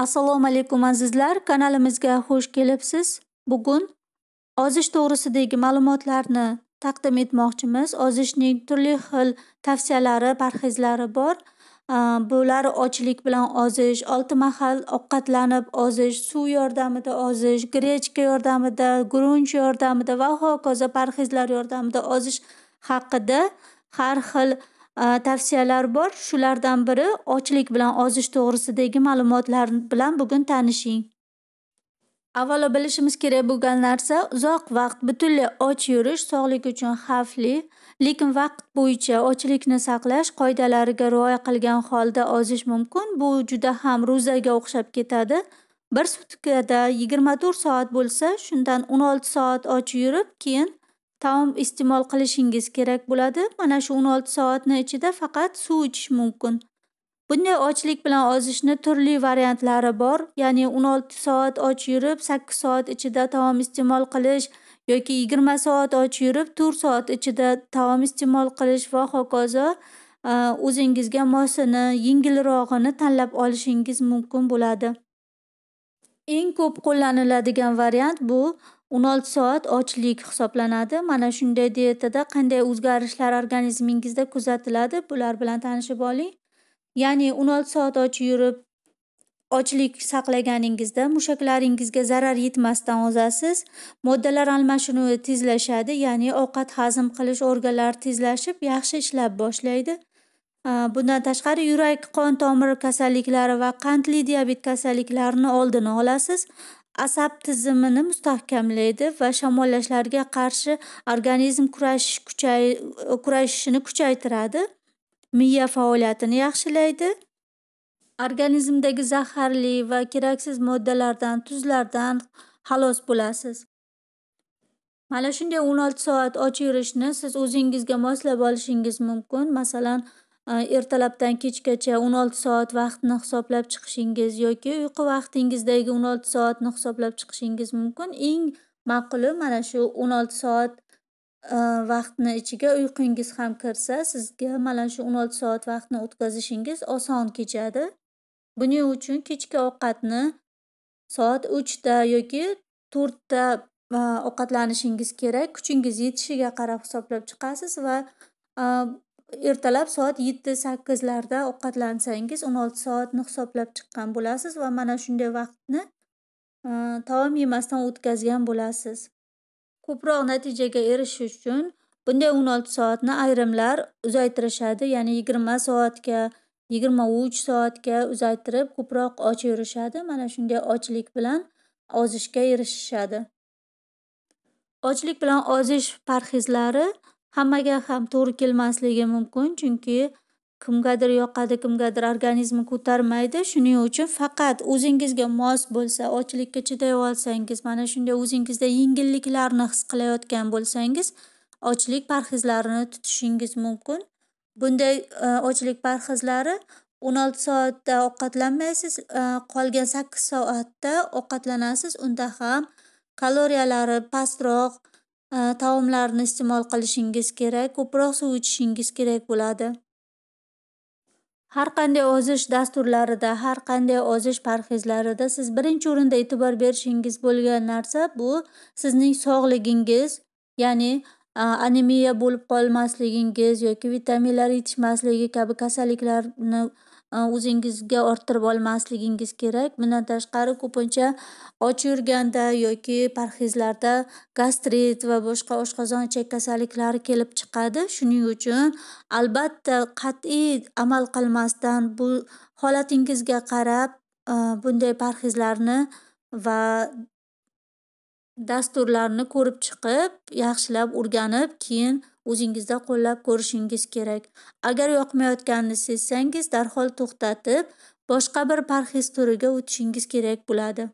Assalomu alaykum azizlar, kanalimizga xush kelibsiz. Bugun ozish to'g'risidagi ma'lumotlarni taqdim etmoqchimiz. Ozishning turli xil tavsiyalari, parhezlari bor. Bular ochlik bilan ozish, olti mahal ovqatlanib ozish, suv yordamida ozish, grechka yordamida, guruch yordamida va hokazo parhezlar yordamida ozish haqida har xil Э, tavsiyalar bor. Shulardan biri ochlik bilan ozish to'g'risidagi ma'lumotlar bilan bugun tanishing. Avvalo bilishimiz kerak bo'lgan narsa, uzoq vaqt butunlay och yurish sog'lik uchun xavfli, lekin vaqt bo'yicha ochlikni saqlash qoidalariga rioya qilgan holda ozish mumkin. Bu juda ham ro'zaga o'xshab ketadi. Bir sutkada 24 soat bo'lsa, shundan 16 soat och yurib, keyin taom iste'mol qilishingiz kerak bo'ladi. Mana shu 16 soatni ichida faqat suv ichish mumkin. Bunday ochlik bilan ozishni turli variantlari bor, ya'ni 16 soat och yurib, 8 soat ichida taom iste'mol qilish yoki 20 soat och yurib, 4 soat ichida taom iste'mol qilish va hokazo o'zingizga mosini, yengilrog'ini tanlab olishingiz mumkin bo'ladi. Eng ko'p qo'llaniladigan variant bu o'n olti soat ochlik hisoblanadi mana shunday dietada qanday o'zgarishlar organizmingizda kuzatiladi bular bilan tanishib oling ya'ni o'n olti soat och yurib ochlik saqlaganingizda mushaklaringizga zarar yetmasdan ozasiz moddalar almashinuvi tezlashadi ya'ni ovqat hazm qilish organlari tezlashib yaxshi ishlab boshlaydi bundan tashqari yurak qon tomir kasalliklari va qandli diabet kasalliklarini oldini olasiz asab tizimini mustahkamlaydi va shamollashlarga qarshi organizm kurashish kuchay kurashishini kuchaytiradi miya faoliyatini yaxshilaydi organizmdagi zaharli va keraksiz moddalardan tuzlardan xalos bo'lasiz mana shunday o'n olti soat och yurishni siz o'zingizga moslab olishingiz mumkin masalan Э, ertalabdan kechgacha 16 soat vaqtni hisoblab chiqishingiz yoki uyqu vaqtingizdagi 16 soatni hisoblab chiqishingiz mumkin. Eng ma'quli mana shu 16 soat e, vaqtni ichiga uyqungiz ham kirsa, sizga mana shu 16 soat vaqtni o'tkazishingiz oson kechadi. Buning uchun kechki ovqatni soat 3 da yoki 4 da e, ovqatlanishingiz kerak. Kuchingiz yetishiga qarab hisoblab chiqasiz va e, ertalab soat yetti sakkizlarda ovqatlansangiz o'n olti soatni hisoblab chiqqan bo'lasiz va mana shunday vaqtni e, taom yemasdan o'tkazgan bo'lasiz ko'proq natijaga erishish uchun bunday o'n olti soatni ayrimlar uzaytirishadi ya'ni yigirma soatga yigirma uch soatga uzaytirib ko'proq och yurishadi mana shunday ochlik bilan ozishga erishishadi ochlik bilan ozish parhezlari hammaga ham to'g'ri kelmasligi mumkin chunki kimgadir yoqadi kimgadir organizmi ko'tarmaydi shuning uchun faqat o'zingizga mos bo'lsa ochlikka chiday olsangiz mana shunday o'zingizda yengilliklarni his qilayotgan bo'lsangiz ochlik parhezlarini tutishingiz mumkin bunday e, ochlik parhezlari o'n olti soatda ovqatlanmaysiz e, qolgan sakkiz soatda ovqatlanasiz unda ham kaloriyalari pastroq Э, taomlarni iste'mol qilishingiz kerak ko'proq suv ichishingiz kerak bo'ladi har qanday ozish dasturlarida har qanday ozish parhezlarida siz birinchi o'rinda e'tibor berishingiz bo'lgan narsa bu sizning sog'ligingiz ya'ni anemiya bo'lib qolmasligingiz yoki vitaminlar yetishmasligi kabi kasalliklarni Э, o'zingizga orttirib olmasligingiz kerak bundan tashqari ko'pincha och yurganda yoki parhezlarda gastrit va boshqa oshqozon ichak kasalliklari kelib chiqadi shuning uchun albatta qat'iy amal qilmasdan bu holatingizga qarab e, bunday parhezlarni va dasturlarni ko'rib chiqib yaxshilab o'rganib keyin o'zingizda qo'llab ko'rishingiz kerak agar yoqmayotganini sezsangiz darhol to'xtatib boshqa bir parhez turiga o'tishingiz kerak bo'ladi